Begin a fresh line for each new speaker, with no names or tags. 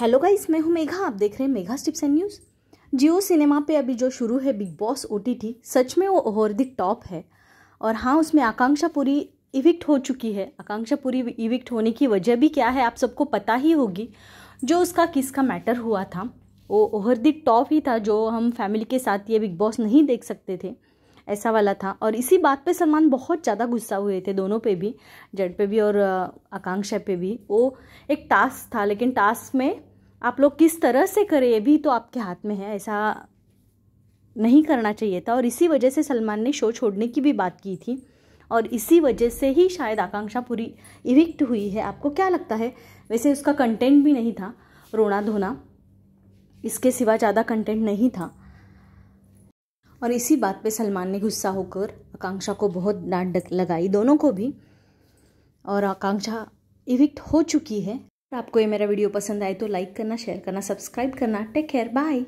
hello guys मैं हूं मेघा आप देख रहे हैं मेघा स्टिप्स एंड न्यूज़ जियो सिनेमा पे अभी जो शुरू है बिग बॉस ओ सच में वो ओवर द टॉप है और हाँ उसमें आकांक्षा पूरी इविक्ट हो चुकी है आकांक्षा पूरी इविक्ट होने की वजह भी क्या है आप सबको पता ही होगी जो उसका किसका मैटर हुआ था वो ओवर द टॉप ही था जो हम फैमिली के साथ ये बिग बॉस नहीं देख सकते थे ऐसा वाला था और इसी बात पे सलमान बहुत ज़्यादा गुस्सा हुए थे दोनों पे भी जड पे भी और आकांक्षा पे भी वो एक टास्क था लेकिन टास्क में आप लोग किस तरह से करें ये भी तो आपके हाथ में है ऐसा नहीं करना चाहिए था और इसी वजह से सलमान ने शो छोड़ने की भी बात की थी और इसी वजह से ही शायद आकांक्षा पूरी इविक्ट हुई है आपको क्या लगता है वैसे उसका कंटेंट भी नहीं था रोना धोना इसके सिवा ज़्यादा कंटेंट नहीं था और इसी बात पे सलमान ने गुस्सा होकर आकांक्षा को बहुत डांट लगाई दोनों को भी और आकांक्षा इविक्ट हो चुकी है आपको ये मेरा वीडियो पसंद आए तो लाइक करना शेयर करना सब्सक्राइब करना टेक केयर बाय